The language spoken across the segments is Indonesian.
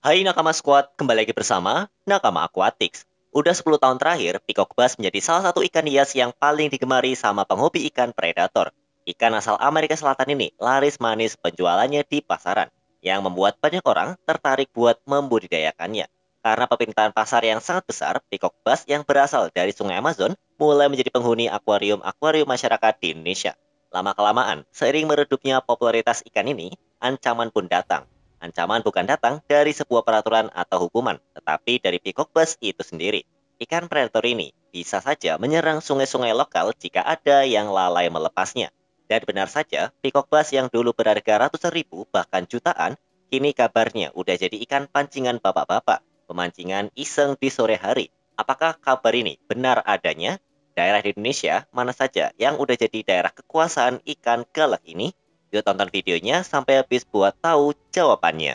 Hai Nakama Squad, kembali lagi bersama Nakama Aquatics. Udah 10 tahun terakhir, peacock bass menjadi salah satu ikan hias yang paling digemari sama penghobi ikan predator. Ikan asal Amerika Selatan ini laris manis penjualannya di pasaran, yang membuat banyak orang tertarik buat membudidayakannya. Karena permintaan pasar yang sangat besar, peacock bass yang berasal dari sungai Amazon mulai menjadi penghuni akuarium-akuarium masyarakat di Indonesia. Lama-kelamaan, seiring meredupnya popularitas ikan ini, ancaman pun datang, Ancaman bukan datang dari sebuah peraturan atau hukuman, tetapi dari peacock bus itu sendiri. Ikan predator ini bisa saja menyerang sungai-sungai lokal jika ada yang lalai melepasnya. Dan benar saja, peacock bus yang dulu berharga ratusan ribu bahkan jutaan, kini kabarnya udah jadi ikan pancingan bapak-bapak, pemancingan iseng di sore hari. Apakah kabar ini benar adanya? Daerah di Indonesia mana saja yang udah jadi daerah kekuasaan ikan galak ini Yuk tonton videonya sampai habis buat tahu jawabannya.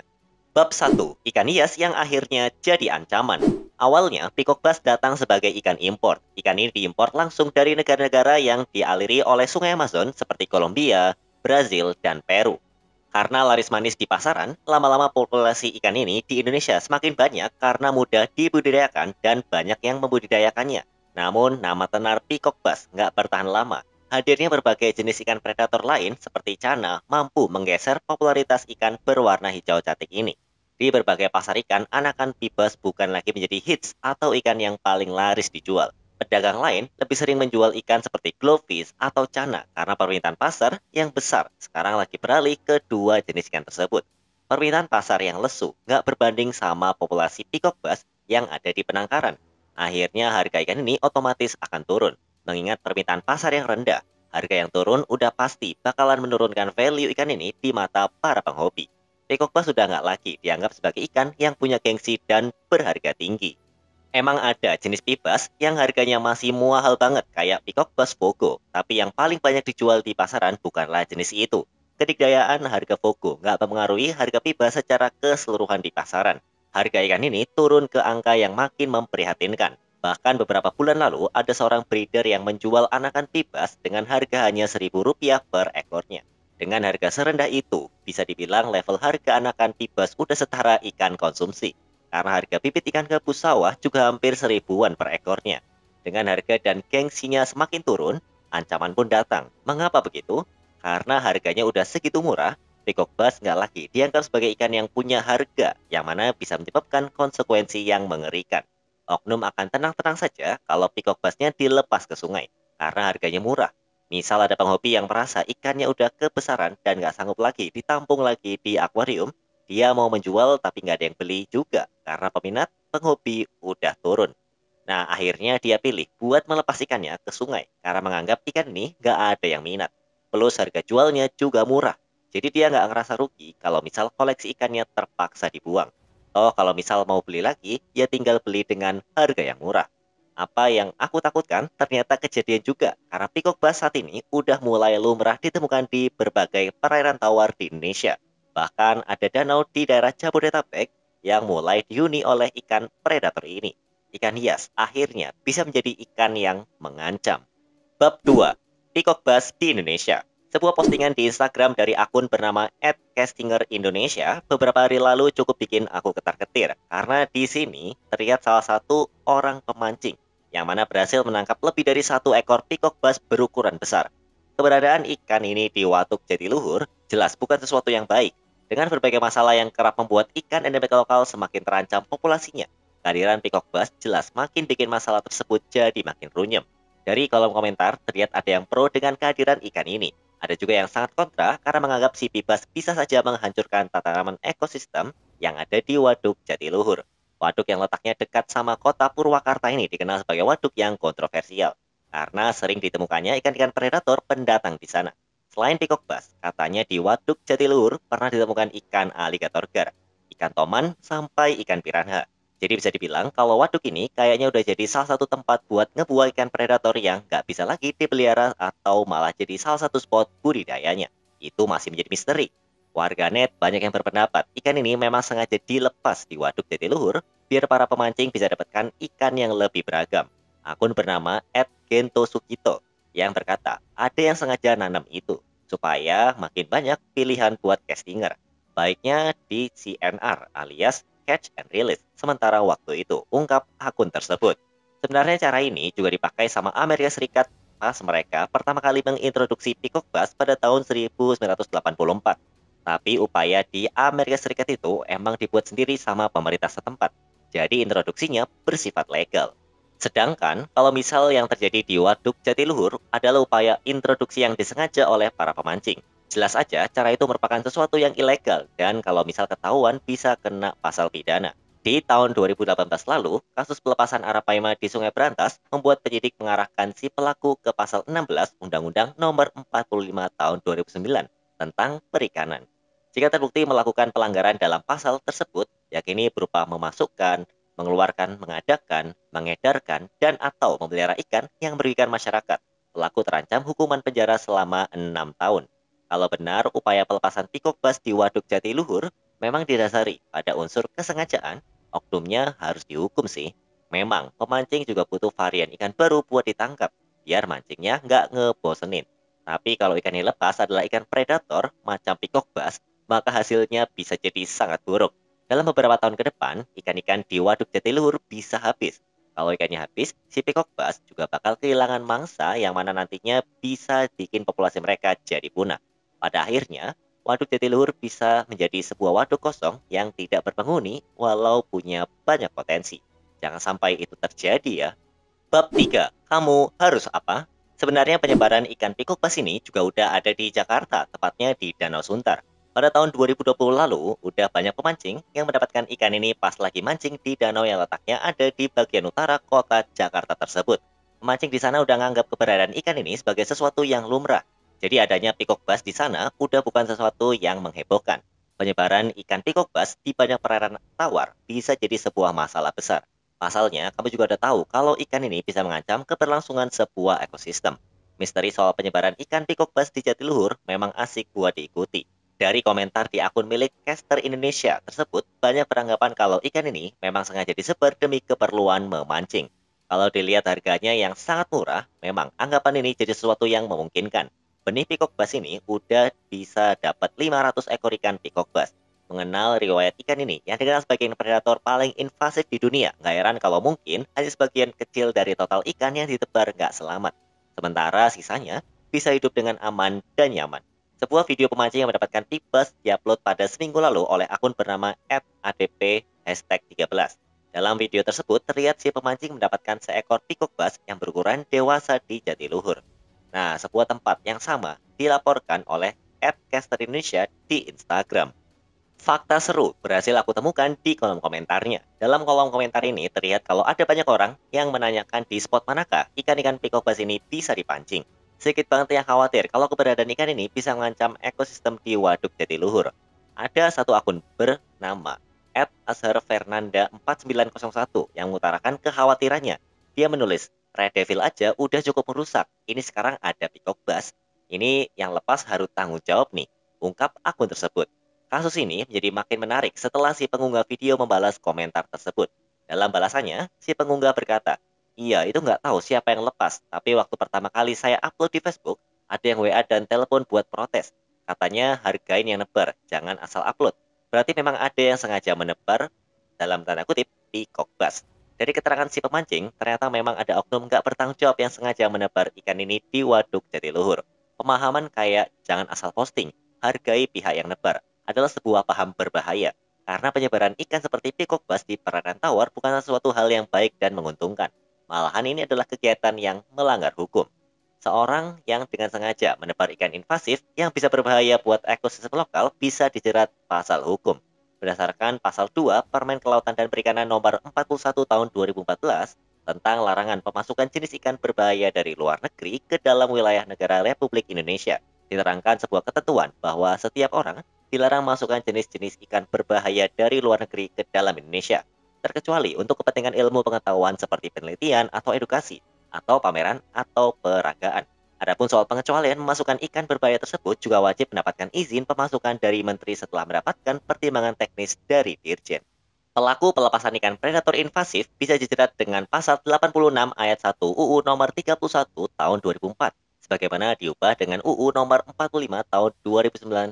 Bab 1. Ikan hias yang akhirnya jadi ancaman. Awalnya, pikok bass datang sebagai ikan impor. Ikan ini diimpor langsung dari negara-negara yang dialiri oleh sungai Amazon seperti Kolombia, Brazil, dan Peru. Karena laris manis di pasaran, lama-lama populasi ikan ini di Indonesia semakin banyak karena mudah dibudidayakan dan banyak yang membudidayakannya. Namun, nama tenar pikok bass nggak bertahan lama hadirnya berbagai jenis ikan predator lain seperti cana mampu menggeser popularitas ikan berwarna hijau cantik ini. Di berbagai pasar ikan, anakan bebas bukan lagi menjadi hits atau ikan yang paling laris dijual. Pedagang lain lebih sering menjual ikan seperti glowfish atau cana karena permintaan pasar yang besar sekarang lagi beralih ke dua jenis ikan tersebut. Permintaan pasar yang lesu nggak berbanding sama populasi peacock bass yang ada di penangkaran. Akhirnya harga ikan ini otomatis akan turun mengingat permintaan pasar yang rendah. Harga yang turun udah pasti bakalan menurunkan value ikan ini di mata para penghobi. Pekokba sudah nggak lagi dianggap sebagai ikan yang punya gengsi dan berharga tinggi. Emang ada jenis pibas yang harganya masih muahal banget kayak peacock bass tapi yang paling banyak dijual di pasaran bukanlah jenis itu. Kedikdayaan harga fogo nggak mempengaruhi harga pibas secara keseluruhan di pasaran. Harga ikan ini turun ke angka yang makin memprihatinkan. Bahkan beberapa bulan lalu ada seorang breeder yang menjual anakan bebas dengan harga hanya Rp1.000 per ekornya. Dengan harga serendah itu, bisa dibilang level harga anakan bebas udah setara ikan konsumsi. Karena harga bibit ikan gabus sawah juga hampir seribuan per ekornya. Dengan harga dan gengsinya semakin turun, ancaman pun datang. Mengapa begitu? Karena harganya udah segitu murah, Peacock Bass nggak lagi dianggap sebagai ikan yang punya harga, yang mana bisa menyebabkan konsekuensi yang mengerikan oknum akan tenang-tenang saja kalau pikok basnya dilepas ke sungai karena harganya murah. Misal ada penghobi yang merasa ikannya udah kebesaran dan nggak sanggup lagi ditampung lagi di akuarium, dia mau menjual tapi nggak ada yang beli juga karena peminat penghobi udah turun. Nah, akhirnya dia pilih buat melepas ikannya ke sungai karena menganggap ikan ini nggak ada yang minat. Plus harga jualnya juga murah. Jadi dia nggak ngerasa rugi kalau misal koleksi ikannya terpaksa dibuang. Toh kalau misal mau beli lagi, ya tinggal beli dengan harga yang murah. Apa yang aku takutkan ternyata kejadian juga, karena peacock bass saat ini udah mulai lumrah ditemukan di berbagai perairan tawar di Indonesia. Bahkan ada danau di daerah Jabodetabek yang mulai dihuni oleh ikan predator ini. Ikan hias akhirnya bisa menjadi ikan yang mengancam. Bab 2. Peacock bass di Indonesia. Sebuah postingan di Instagram dari akun bernama @castingerindonesia beberapa hari lalu cukup bikin aku ketar-ketir karena di sini terlihat salah satu orang pemancing yang mana berhasil menangkap lebih dari satu ekor pikok bas berukuran besar. Keberadaan ikan ini di Watuk Jatiluhur jelas bukan sesuatu yang baik dengan berbagai masalah yang kerap membuat ikan endemik lokal semakin terancam populasinya. Kehadiran peacock bass jelas makin bikin masalah tersebut jadi makin runyam. Dari kolom komentar, terlihat ada yang pro dengan kehadiran ikan ini. Ada juga yang sangat kontra karena menganggap si pipas bisa saja menghancurkan tatanan ekosistem yang ada di Waduk Jatiluhur. Waduk yang letaknya dekat sama kota Purwakarta ini dikenal sebagai waduk yang kontroversial karena sering ditemukannya ikan-ikan predator pendatang di sana. Selain pikok bas, katanya di Waduk Jatiluhur pernah ditemukan ikan aligator gar, ikan toman, sampai ikan piranha. Jadi bisa dibilang kalau waduk ini kayaknya udah jadi salah satu tempat buat ngebuang ikan predator yang nggak bisa lagi dipelihara atau malah jadi salah satu spot budidayanya. Itu masih menjadi misteri. Warganet banyak yang berpendapat ikan ini memang sengaja dilepas di waduk luhur biar para pemancing bisa dapatkan ikan yang lebih beragam. Akun bernama Ed Gento Sukito yang berkata ada yang sengaja nanam itu supaya makin banyak pilihan buat castinger. Baiknya di CNR alias catch and release sementara waktu itu, ungkap akun tersebut. Sebenarnya cara ini juga dipakai sama Amerika Serikat pas mereka pertama kali mengintroduksi Peacock Bus pada tahun 1984. Tapi upaya di Amerika Serikat itu emang dibuat sendiri sama pemerintah setempat. Jadi introduksinya bersifat legal. Sedangkan kalau misal yang terjadi di Waduk Jatiluhur adalah upaya introduksi yang disengaja oleh para pemancing. Jelas aja, cara itu merupakan sesuatu yang ilegal dan kalau misal ketahuan bisa kena pasal pidana. Di tahun 2018 lalu, kasus pelepasan Arapaima di Sungai Berantas membuat penyidik mengarahkan si pelaku ke pasal 16 Undang-Undang Nomor 45 Tahun 2009 tentang Perikanan. Jika terbukti melakukan pelanggaran dalam pasal tersebut, yakini berupa memasukkan, mengeluarkan, mengadakan, mengedarkan, dan atau memelihara ikan yang merugikan masyarakat, pelaku terancam hukuman penjara selama enam tahun. Kalau benar upaya pelepasan bass di Waduk Jatiluhur memang didasari pada unsur kesengajaan, oknumnya harus dihukum sih. Memang pemancing juga butuh varian ikan baru buat ditangkap, biar mancingnya nggak ngebosenin. Tapi kalau ikan yang lepas adalah ikan predator macam bass, maka hasilnya bisa jadi sangat buruk. Dalam beberapa tahun ke depan, ikan-ikan di Waduk Jatiluhur bisa habis. Kalau ikannya habis, si pikok bass juga bakal kehilangan mangsa yang mana nantinya bisa bikin populasi mereka jadi punah. Pada akhirnya, waduk jatiluhur bisa menjadi sebuah waduk kosong yang tidak berpenghuni walau punya banyak potensi. Jangan sampai itu terjadi ya. Bab 3. Kamu harus apa? Sebenarnya penyebaran ikan pikuk pas ini juga udah ada di Jakarta, tepatnya di Danau Sunter. Pada tahun 2020 lalu, udah banyak pemancing yang mendapatkan ikan ini pas lagi mancing di danau yang letaknya ada di bagian utara kota Jakarta tersebut. Pemancing di sana udah nganggap keberadaan ikan ini sebagai sesuatu yang lumrah, jadi adanya peacock bass di sana udah bukan sesuatu yang menghebohkan. Penyebaran ikan peacock bass di banyak perairan tawar bisa jadi sebuah masalah besar. Pasalnya, kamu juga udah tahu kalau ikan ini bisa mengancam keberlangsungan sebuah ekosistem. Misteri soal penyebaran ikan peacock bass di Jatiluhur memang asik buat diikuti. Dari komentar di akun milik Caster Indonesia tersebut, banyak peranggapan kalau ikan ini memang sengaja disebar demi keperluan memancing. Kalau dilihat harganya yang sangat murah, memang anggapan ini jadi sesuatu yang memungkinkan. Benih pikok bass ini udah bisa dapat 500 ekor ikan pikok bass. Mengenal riwayat ikan ini yang dikenal sebagai predator paling invasif di dunia, nggak heran kalau mungkin hanya sebagian kecil dari total ikan yang ditebar nggak selamat. Sementara sisanya bisa hidup dengan aman dan nyaman. Sebuah video pemancing yang mendapatkan tipes diupload pada seminggu lalu oleh akun bernama FADP hashtag 13. Dalam video tersebut terlihat si pemancing mendapatkan seekor pikok bass yang berukuran dewasa di Jatiluhur. Nah, sebuah tempat yang sama dilaporkan oleh Adcaster Indonesia di Instagram. Fakta seru berhasil aku temukan di kolom komentarnya. Dalam kolom komentar ini terlihat kalau ada banyak orang yang menanyakan di spot manakah ikan-ikan bass ini bisa dipancing. Sedikit banget yang khawatir kalau keberadaan ikan ini bisa mengancam ekosistem di Waduk luhur. Ada satu akun bernama at Fernanda 4901 yang mengutarakan kekhawatirannya. Dia menulis, Red Devil aja udah cukup merusak. Ini sekarang ada Peacock Bus. Ini yang lepas harus tanggung jawab nih, ungkap akun tersebut. Kasus ini menjadi makin menarik setelah si pengunggah video membalas komentar tersebut. Dalam balasannya, si pengunggah berkata, Iya, itu nggak tahu siapa yang lepas, tapi waktu pertama kali saya upload di Facebook, ada yang WA dan telepon buat protes. Katanya hargain yang nebar, jangan asal upload. Berarti memang ada yang sengaja menebar, dalam tanda kutip, peacock bus. Dari keterangan si pemancing, ternyata memang ada oknum gak bertanggung jawab yang sengaja menebar ikan ini di waduk luhur. Pemahaman kayak jangan asal posting, hargai pihak yang nebar, adalah sebuah paham berbahaya. Karena penyebaran ikan seperti pikuk bas di perairan tawar bukanlah suatu hal yang baik dan menguntungkan. Malahan ini adalah kegiatan yang melanggar hukum. Seorang yang dengan sengaja menebar ikan invasif yang bisa berbahaya buat ekosistem lokal bisa dijerat pasal hukum berdasarkan pasal 2 Permen Kelautan dan Perikanan nomor 41 tahun 2014 tentang larangan pemasukan jenis ikan berbahaya dari luar negeri ke dalam wilayah negara Republik Indonesia. Diterangkan sebuah ketentuan bahwa setiap orang dilarang masukkan jenis-jenis ikan berbahaya dari luar negeri ke dalam Indonesia, terkecuali untuk kepentingan ilmu pengetahuan seperti penelitian atau edukasi, atau pameran atau peragaan. Adapun soal pengecualian memasukkan ikan berbahaya tersebut juga wajib mendapatkan izin pemasukan dari menteri setelah mendapatkan pertimbangan teknis dari Dirjen. Pelaku pelepasan ikan predator invasif bisa dijerat dengan pasal 86 ayat 1 UU nomor 31 tahun 2004 sebagaimana diubah dengan UU nomor 45 tahun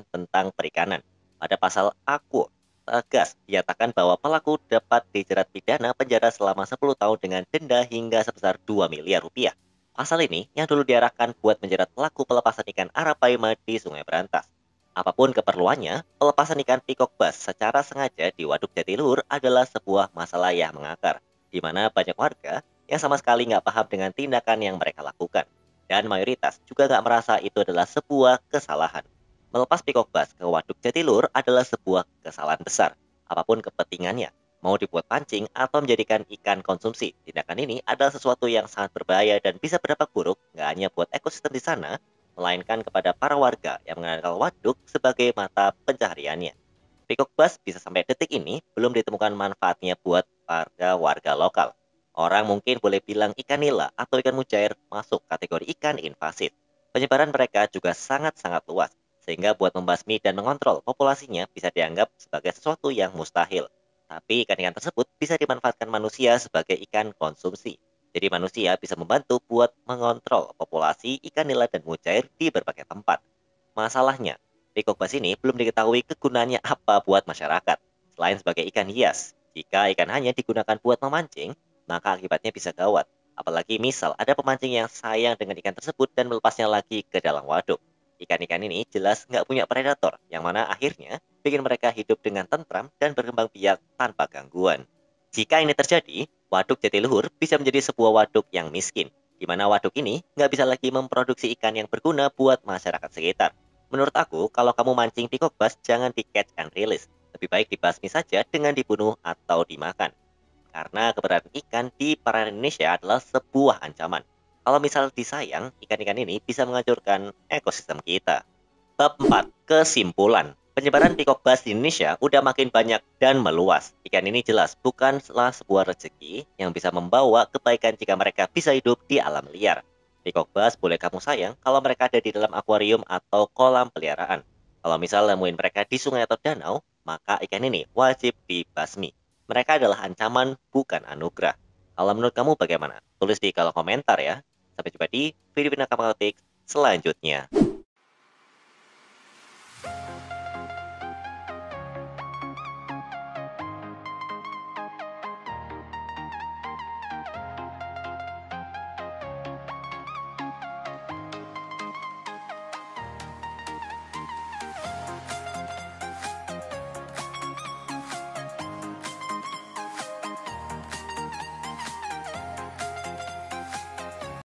2009 tentang perikanan. Pada pasal aku tegas dinyatakan bahwa pelaku dapat dijerat pidana penjara selama 10 tahun dengan denda hingga sebesar 2 miliar rupiah. Pasal ini yang dulu diarahkan buat menjerat pelaku pelepasan ikan arapaima di Sungai Berantas. Apapun keperluannya, pelepasan ikan pikok bas secara sengaja di Waduk Jatiluhur adalah sebuah masalah yang mengakar, di mana banyak warga yang sama sekali nggak paham dengan tindakan yang mereka lakukan. Dan mayoritas juga nggak merasa itu adalah sebuah kesalahan. Melepas pikok bas ke Waduk Jatiluhur adalah sebuah kesalahan besar, apapun kepentingannya, mau dibuat pancing atau menjadikan ikan konsumsi. Tindakan ini adalah sesuatu yang sangat berbahaya dan bisa berdampak buruk nggak hanya buat ekosistem di sana, melainkan kepada para warga yang mengandalkan waduk sebagai mata pencahariannya. Peacock Bus bisa sampai detik ini belum ditemukan manfaatnya buat warga warga lokal. Orang mungkin boleh bilang ikan nila atau ikan mujair masuk kategori ikan invasif. Penyebaran mereka juga sangat-sangat luas, sehingga buat membasmi dan mengontrol populasinya bisa dianggap sebagai sesuatu yang mustahil. Tapi ikan-ikan tersebut bisa dimanfaatkan manusia sebagai ikan konsumsi. Jadi manusia bisa membantu buat mengontrol populasi ikan nila dan mujair di berbagai tempat. Masalahnya, Rikokbas ini belum diketahui kegunaannya apa buat masyarakat, selain sebagai ikan hias. Jika ikan hanya digunakan buat memancing, maka akibatnya bisa gawat. Apalagi misal ada pemancing yang sayang dengan ikan tersebut dan melepasnya lagi ke dalam waduk. Ikan-ikan ini jelas nggak punya predator, yang mana akhirnya bikin mereka hidup dengan tentram dan berkembang biak tanpa gangguan. Jika ini terjadi, waduk jatiluhur bisa menjadi sebuah waduk yang miskin, di mana waduk ini nggak bisa lagi memproduksi ikan yang berguna buat masyarakat sekitar. Menurut aku, kalau kamu mancing di kokbas, jangan di catch and release. Lebih baik dibasmi saja dengan dibunuh atau dimakan. Karena keberadaan ikan di perairan Indonesia adalah sebuah ancaman. Kalau misal disayang, ikan-ikan ini bisa menghancurkan ekosistem kita. Tempat Kesimpulan Penyebaran peacock bass di Indonesia udah makin banyak dan meluas. Ikan ini jelas bukanlah sebuah rezeki yang bisa membawa kebaikan jika mereka bisa hidup di alam liar. Peacock bass boleh kamu sayang kalau mereka ada di dalam akuarium atau kolam peliharaan. Kalau misal nemuin mereka di sungai atau danau, maka ikan ini wajib dibasmi. Mereka adalah ancaman, bukan anugerah. Kalau menurut kamu bagaimana? Tulis di kolom komentar ya. Sampai jumpa di video Pinakamalatik selanjutnya.